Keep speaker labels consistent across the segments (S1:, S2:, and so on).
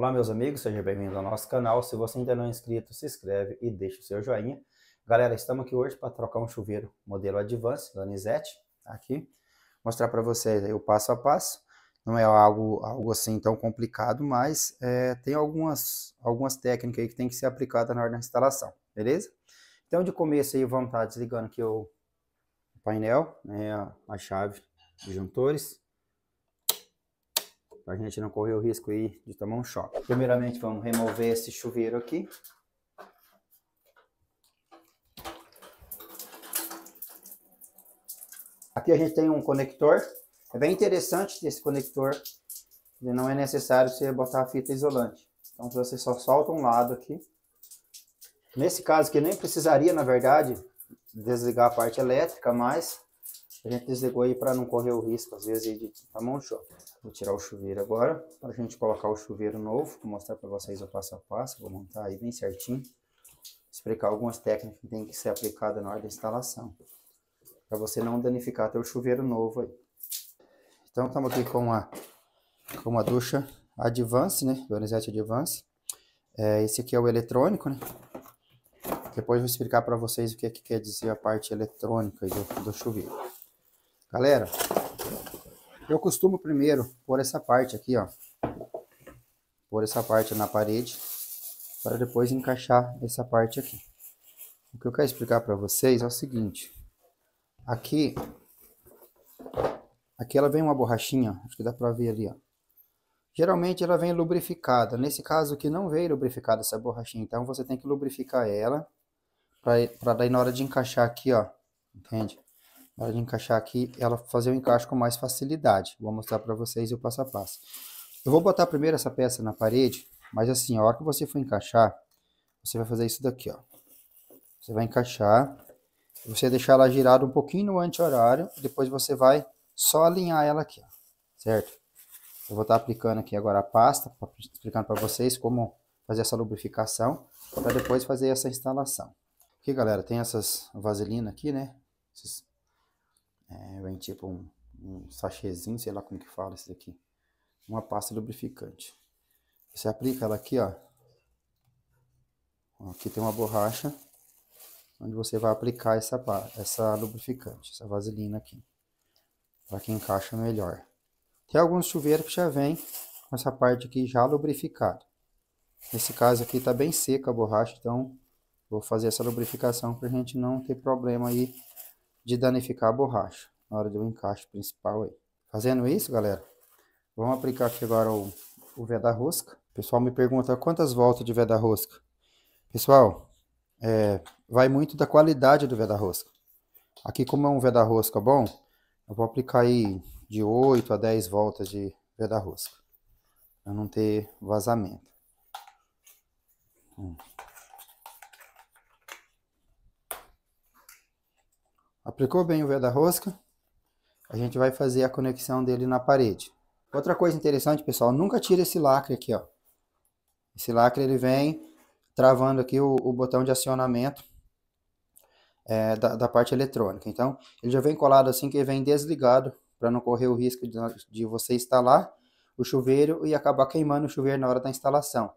S1: Olá, meus amigos, seja bem-vindo ao nosso canal. Se você ainda não é inscrito, se inscreve e deixa o seu joinha. Galera, estamos aqui hoje para trocar um chuveiro modelo Advance da Anisette, aqui. Mostrar para vocês o passo a passo. Não é algo, algo assim tão complicado, mas é, tem algumas, algumas técnicas que tem que ser aplicada na hora da instalação, beleza? Então, de começo aí, vamos estar tá desligando aqui o painel, né, a chave de juntores para a gente não correr o risco aí de tomar um choque. Primeiramente vamos remover esse chuveiro aqui. Aqui a gente tem um conector, é bem interessante esse conector, ele não é necessário você botar a fita isolante. Então você só solta um lado aqui. Nesse caso que nem precisaria, na verdade, desligar a parte elétrica, mas a gente desligou aí para não correr o risco, às vezes, de tá mão show. Vou tirar o chuveiro agora, para a gente colocar o chuveiro novo. Vou mostrar para vocês o passo a passo, vou montar aí bem certinho. Explicar algumas técnicas que tem que ser aplicada na hora da instalação. Para você não danificar teu chuveiro novo aí. Então, estamos aqui com a, com a ducha Advance, né? Do Anisete Advance. É, esse aqui é o eletrônico, né? Depois vou explicar para vocês o que, é que quer dizer a parte eletrônica do, do chuveiro. Galera, eu costumo primeiro pôr essa parte aqui, ó. Pôr essa parte na parede para depois encaixar essa parte aqui. O que eu quero explicar para vocês é o seguinte. Aqui, aqui ela vem uma borrachinha, acho que dá para ver ali, ó. Geralmente ela vem lubrificada. Nesse caso que não veio lubrificada essa borrachinha, então você tem que lubrificar ela para daí na hora de encaixar aqui, ó, entende? para hora de encaixar aqui, ela fazer o encaixe com mais facilidade. Vou mostrar para vocês o passo a passo. Eu vou botar primeiro essa peça na parede, mas assim, a hora que você for encaixar, você vai fazer isso daqui, ó. Você vai encaixar, você deixar ela girada um pouquinho no anti-horário, depois você vai só alinhar ela aqui, ó, certo? Eu vou estar tá aplicando aqui agora a pasta, explicando para vocês como fazer essa lubrificação, para depois fazer essa instalação. Aqui, galera, tem essas vaselinas aqui, né? Esses é, vem tipo um, um sachêzinho, sei lá como que fala isso daqui. Uma pasta lubrificante. Você aplica ela aqui, ó. Aqui tem uma borracha onde você vai aplicar essa, essa lubrificante, essa vaselina aqui, para que encaixa melhor. Tem alguns chuveiros que já vem com essa parte aqui já lubrificada. Nesse caso aqui está bem seca a borracha, então vou fazer essa lubrificação para a gente não ter problema aí de danificar a borracha na hora do encaixe principal aí. Fazendo isso, galera, vamos aplicar aqui agora o, o veda rosca. O pessoal me pergunta quantas voltas de veda rosca. Pessoal, é, vai muito da qualidade do veda rosca. Aqui como é um veda rosca bom, eu vou aplicar aí de 8 a 10 voltas de veda rosca. Para não ter vazamento. Hum. Aplicou bem o V da rosca, a gente vai fazer a conexão dele na parede. Outra coisa interessante, pessoal, nunca tira esse lacre aqui, ó. Esse lacre ele vem travando aqui o, o botão de acionamento é, da, da, parte eletrônica. Então, ele já vem colado assim que ele vem desligado para não correr o risco de, de, você instalar o chuveiro e acabar queimando o chuveiro na hora da instalação.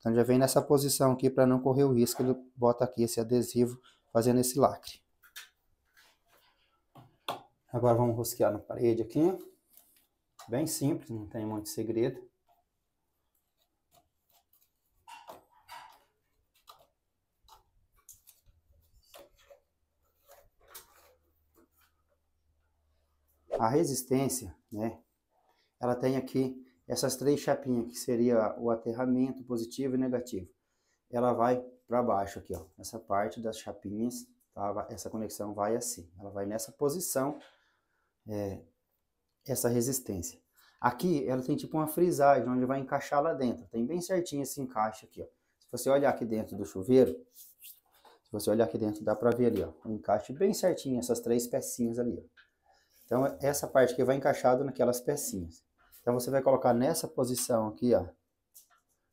S1: Então, já vem nessa posição aqui para não correr o risco. Ele bota aqui esse adesivo fazendo esse lacre. Agora vamos rosquear na parede aqui. Bem simples, não tem muito segredo. A resistência, né? Ela tem aqui essas três chapinhas, que seria o aterramento positivo e negativo. Ela vai para baixo aqui, ó. Essa parte das chapinhas, tá? essa conexão vai assim. Ela vai nessa posição é, essa resistência. Aqui ela tem tipo uma frisagem onde vai encaixar lá dentro. Tem bem certinho esse encaixe aqui. Ó. Se você olhar aqui dentro do chuveiro, se você olhar aqui dentro dá para ver ali, ó, um encaixe bem certinho essas três pecinhas ali. Ó. Então essa parte aqui vai encaixado naquelas pecinhas. Então você vai colocar nessa posição aqui, ó.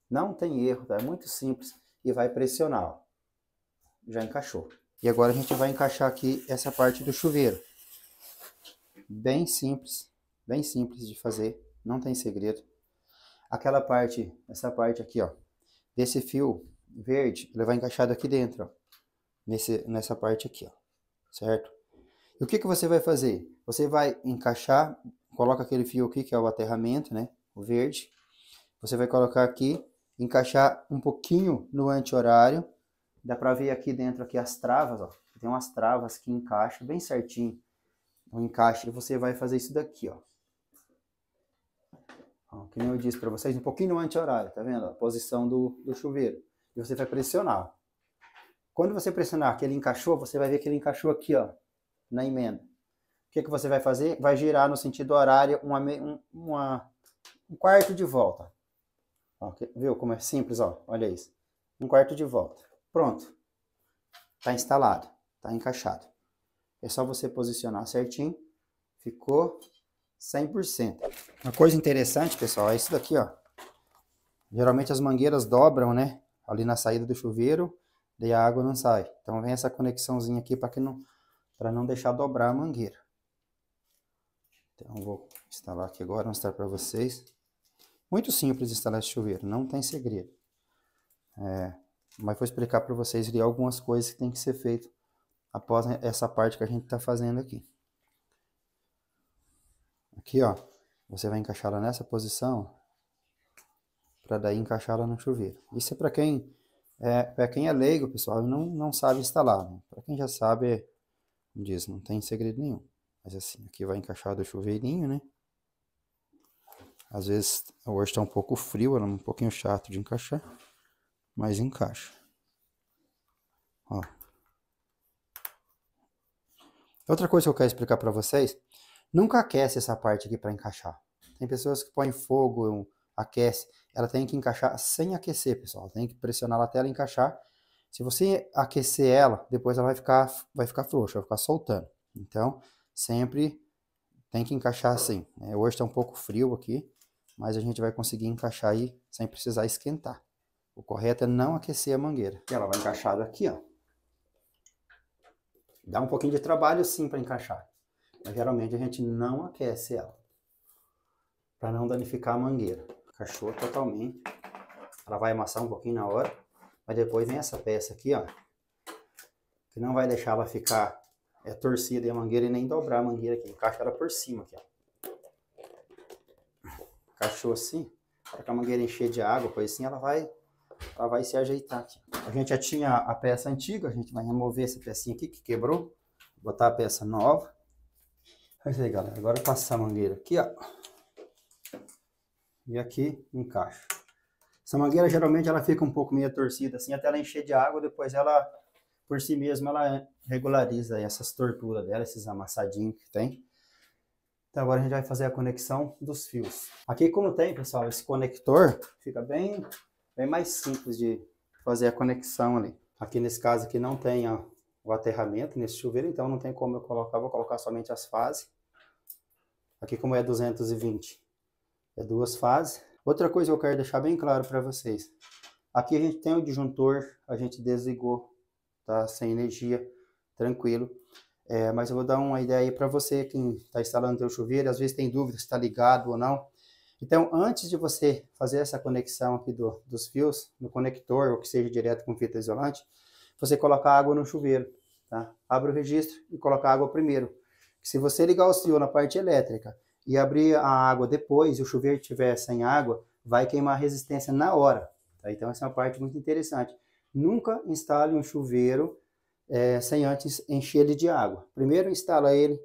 S1: Não tem erro, tá? É muito simples e vai pressionar. Ó. Já encaixou. E agora a gente vai encaixar aqui essa parte do chuveiro bem simples, bem simples de fazer, não tem segredo. Aquela parte, essa parte aqui, ó, desse fio verde, ele vai encaixado aqui dentro, ó, nesse, nessa parte aqui, ó, certo? E o que, que você vai fazer? Você vai encaixar, coloca aquele fio aqui, que é o aterramento, né, o verde. Você vai colocar aqui, encaixar um pouquinho no anti-horário. Dá pra ver aqui dentro aqui as travas, ó. Tem umas travas que encaixam bem certinho o encaixe, você vai fazer isso daqui, ó. ó que nem eu disse para vocês, um pouquinho no anti-horário, tá vendo? A posição do, do chuveiro. E você vai pressionar. Quando você pressionar que ele encaixou, você vai ver que ele encaixou aqui, ó, na emenda. O que, que você vai fazer? Vai girar no sentido horário uma, um, uma, um quarto de volta. Ó, viu como é simples? Ó? Olha isso. Um quarto de volta. Pronto. Está instalado. Está encaixado. É só você posicionar certinho. Ficou 100%. Uma coisa interessante, pessoal, é isso daqui, ó. Geralmente as mangueiras dobram, né? Ali na saída do chuveiro, daí a água não sai. Então vem essa conexãozinha aqui para que não para não deixar dobrar a mangueira. Então vou instalar aqui agora, mostrar para vocês. Muito simples instalar esse chuveiro, não tem segredo. É, mas vou explicar para vocês ali algumas coisas que tem que ser feito após essa parte que a gente está fazendo aqui. Aqui, ó, você vai encaixar ela nessa posição para daí encaixar ela no chuveiro. Isso é para quem é para quem é leigo, pessoal, e não não sabe instalar. Né? Para quem já sabe, diz, não tem segredo nenhum. Mas assim, aqui vai encaixar do chuveirinho, né? Às vezes hoje está um pouco frio, ela é um pouquinho chato de encaixar, mas encaixa. Ó, Outra coisa que eu quero explicar para vocês, nunca aquece essa parte aqui para encaixar. Tem pessoas que põem fogo, aquece, ela tem que encaixar sem aquecer, pessoal. tem que pressionar até ela encaixar. Se você aquecer ela, depois ela vai ficar, vai ficar frouxa, vai ficar soltando. Então, sempre tem que encaixar assim. Né? hoje está um pouco frio aqui, mas a gente vai conseguir encaixar aí sem precisar esquentar. O correto é não aquecer a mangueira. ela vai encaixada aqui, ó. Dá um pouquinho de trabalho sim para encaixar, mas geralmente a gente não aquece ela para não danificar a mangueira. Encaixou totalmente. Ela vai amassar um pouquinho na hora, mas depois vem essa peça aqui, ó, que não vai deixar ela ficar é, torcida e a mangueira e nem dobrar a mangueira aqui. Encaixa ela por cima aqui, ó. Encaixou assim, para que a mangueira encher de água, pois assim, ela vai ela tá, vai se ajeitar aqui. A gente já tinha a peça antiga, a gente vai remover essa pecinha aqui que quebrou, botar a peça nova. É isso aí, galera. Agora passar a mangueira aqui, ó. E aqui encaixa. Essa mangueira geralmente ela fica um pouco meio torcida assim, até ela encher de água, depois ela por si mesma ela regulariza essas torturas dela, esses amassadinhos que tem. Então agora a gente vai fazer a conexão dos fios. Aqui como tem, pessoal, esse conector fica bem bem mais simples de fazer a conexão ali. Aqui nesse caso aqui não tem ó, o aterramento nesse chuveiro, então não tem como eu colocar, vou colocar somente as fases. Aqui como é 220, é duas fases. Outra coisa que eu quero deixar bem claro para vocês. Aqui a gente tem o disjuntor, a gente desligou, tá sem energia, tranquilo. É, mas eu vou dar uma ideia aí para você que está instalando o seu chuveiro, às vezes tem dúvida se está ligado ou não. Então, antes de você fazer essa conexão aqui do, dos fios, no conector, ou que seja direto com fita isolante, você coloca água no chuveiro, tá? Abre o registro e coloca água primeiro. Se você ligar o fio na parte elétrica e abrir a água depois, e o chuveiro estiver sem água, vai queimar a resistência na hora. Tá? Então, essa é uma parte muito interessante. Nunca instale um chuveiro é, sem antes encher ele de água. Primeiro instala ele,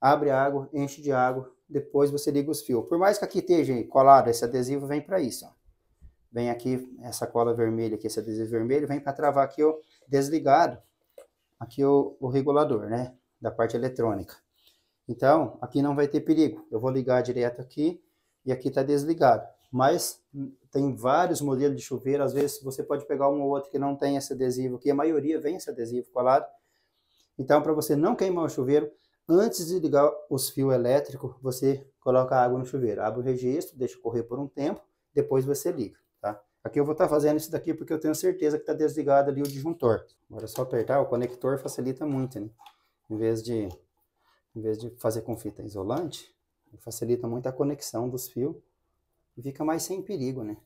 S1: abre a água, enche de água, depois você liga os fios. Por mais que aqui esteja colado, esse adesivo vem para isso. Ó. Vem aqui essa cola vermelha aqui, esse adesivo vermelho, vem para travar aqui o desligado, aqui o, o regulador, né? Da parte eletrônica. Então, aqui não vai ter perigo. Eu vou ligar direto aqui e aqui está desligado. Mas tem vários modelos de chuveiro. Às vezes você pode pegar um ou outro que não tem esse adesivo aqui. A maioria vem esse adesivo colado. Então, para você não queimar o chuveiro, Antes de ligar os fios elétricos, você coloca a água no chuveiro. Abre o registro, deixa correr por um tempo, depois você liga, tá? Aqui eu vou estar tá fazendo isso daqui porque eu tenho certeza que está desligado ali o disjuntor. Agora é só apertar, o conector facilita muito, né? Em vez de, em vez de fazer com fita isolante, facilita muito a conexão dos fios e fica mais sem perigo, né?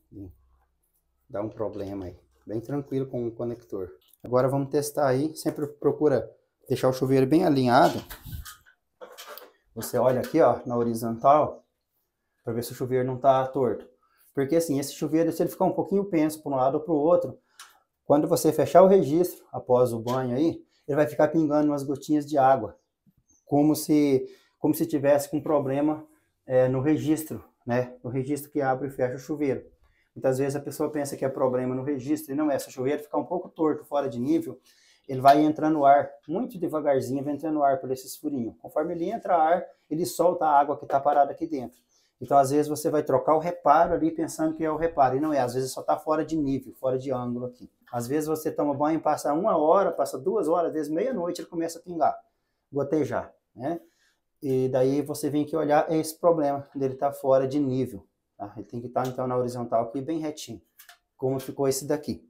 S1: Dá um problema aí. Bem tranquilo com o conector. Agora vamos testar aí, sempre procura deixar o chuveiro bem alinhado, você olha aqui ó, na horizontal, para ver se o chuveiro não está torto. Porque assim, esse chuveiro, se ele ficar um pouquinho penso para um lado ou para o outro, quando você fechar o registro, após o banho aí, ele vai ficar pingando umas gotinhas de água, como se como se tivesse com problema é, no registro, né? No registro que abre e fecha o chuveiro. Muitas vezes a pessoa pensa que é problema no registro e não é. Se o chuveiro ficar um pouco torto, fora de nível, ele vai entrando ar, muito devagarzinho, vai entrando ar por esses furinhos. Conforme ele entra ar, ele solta a água que está parada aqui dentro. Então, às vezes, você vai trocar o reparo ali pensando que é o reparo. E não é, às vezes só está fora de nível, fora de ângulo aqui. Às vezes você toma banho, passa uma hora, passa duas horas, às vezes meia-noite ele começa a pingar, gotejar, né? E daí você vem aqui olhar, é esse problema dele estar tá fora de nível. Tá? Ele tem que estar, tá, então, na horizontal aqui, bem retinho, como ficou esse daqui.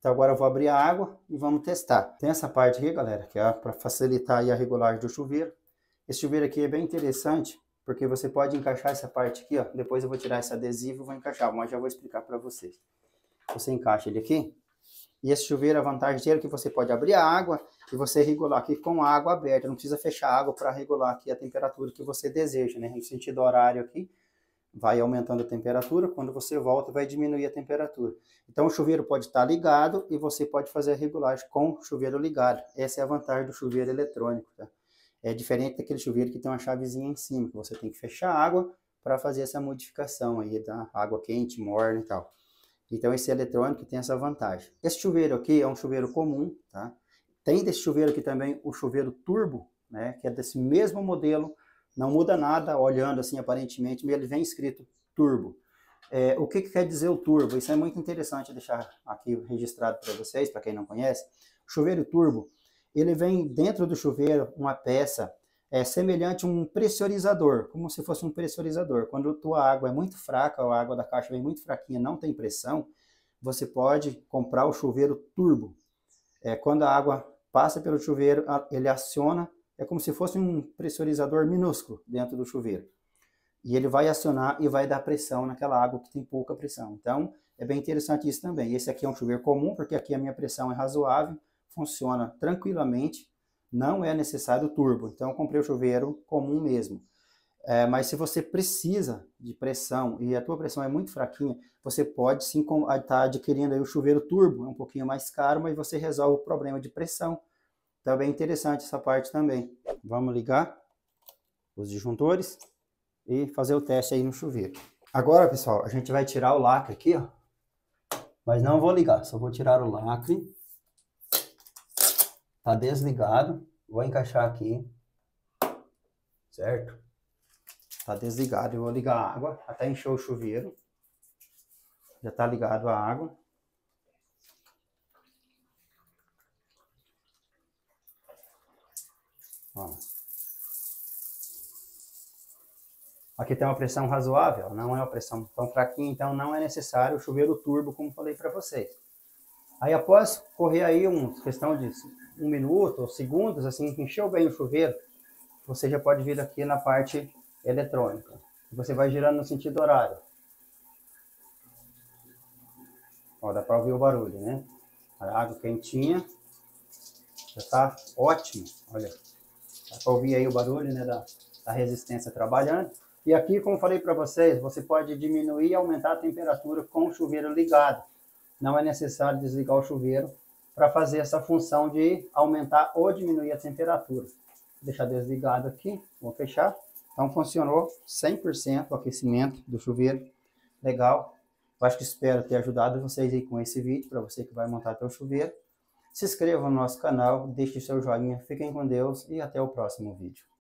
S1: Então agora eu vou abrir a água e vamos testar. Tem essa parte aqui, galera, que é para facilitar a regulagem do chuveiro. Esse chuveiro aqui é bem interessante, porque você pode encaixar essa parte aqui, ó. Depois eu vou tirar esse adesivo e vou encaixar, mas já vou explicar para vocês. Você encaixa ele aqui. E esse chuveiro, a vantagem dele é que você pode abrir a água e você regular aqui com a água aberta. Não precisa fechar a água para regular aqui a temperatura que você deseja, né? No sentido horário aqui, vai aumentando a temperatura, quando você volta vai diminuir a temperatura. Então o chuveiro pode estar ligado e você pode fazer a regulagem com o chuveiro ligado. Essa é a vantagem do chuveiro eletrônico. Tá? É diferente daquele chuveiro que tem uma chavezinha em cima, que você tem que fechar a água para fazer essa modificação aí da água quente, morna e tal. Então esse eletrônico tem essa vantagem. Esse chuveiro aqui é um chuveiro comum, tá? Tem desse chuveiro aqui também o chuveiro turbo, né? Que é desse mesmo modelo, não muda nada olhando assim aparentemente, mas ele vem escrito turbo. É, o que, que, quer dizer o turbo? Isso é muito interessante deixar aqui registrado para vocês, para quem não conhece. O chuveiro turbo, ele vem dentro do chuveiro uma peça é, semelhante a um pressurizador, como se fosse um pressurizador. Quando a tua água é muito fraca, a água da caixa vem muito fraquinha, não tem pressão, você pode comprar o chuveiro turbo. É, quando a água passa pelo chuveiro, ele aciona é como se fosse um pressurizador minúsculo dentro do chuveiro. E ele vai acionar e vai dar pressão naquela água que tem pouca pressão. Então, é bem interessante isso também. Esse aqui é um chuveiro comum, porque aqui a minha pressão é razoável, funciona tranquilamente, não é necessário turbo. Então, eu comprei o chuveiro comum mesmo. É, mas se você precisa de pressão e a tua pressão é muito fraquinha, você pode sim estar tá adquirindo aí o chuveiro turbo, é um pouquinho mais caro, mas você resolve o problema de pressão Tá bem interessante essa parte também. Vamos ligar os disjuntores e fazer o teste aí no chuveiro. Agora, pessoal, a gente vai tirar o lacre aqui, ó. Mas não vou ligar, só vou tirar o lacre. Tá desligado. Vou encaixar aqui. Certo? Tá desligado. Eu vou ligar a água até encher o chuveiro. Já tá ligado a água. Aqui tem uma pressão razoável, não é uma pressão tão fraquinha, então não é necessário o chuveiro turbo, como falei para vocês. Aí após correr aí um questão de um minuto ou segundos, assim que encheu bem o chuveiro, você já pode vir aqui na parte eletrônica. Você vai girando no sentido horário. Ó, dá para ouvir o barulho, né? A água quentinha. Já tá ótimo, olha. Dá para ouvir aí o barulho né, da, da resistência trabalhando. E aqui, como falei para vocês, você pode diminuir e aumentar a temperatura com o chuveiro ligado. Não é necessário desligar o chuveiro para fazer essa função de aumentar ou diminuir a temperatura. Vou deixar desligado aqui, vou fechar. Então funcionou 100% o aquecimento do chuveiro. Legal. Eu acho que espero ter ajudado vocês aí com esse vídeo, para você que vai montar seu chuveiro. Se inscreva no nosso canal, deixe seu joinha, fiquem com Deus e até o próximo vídeo.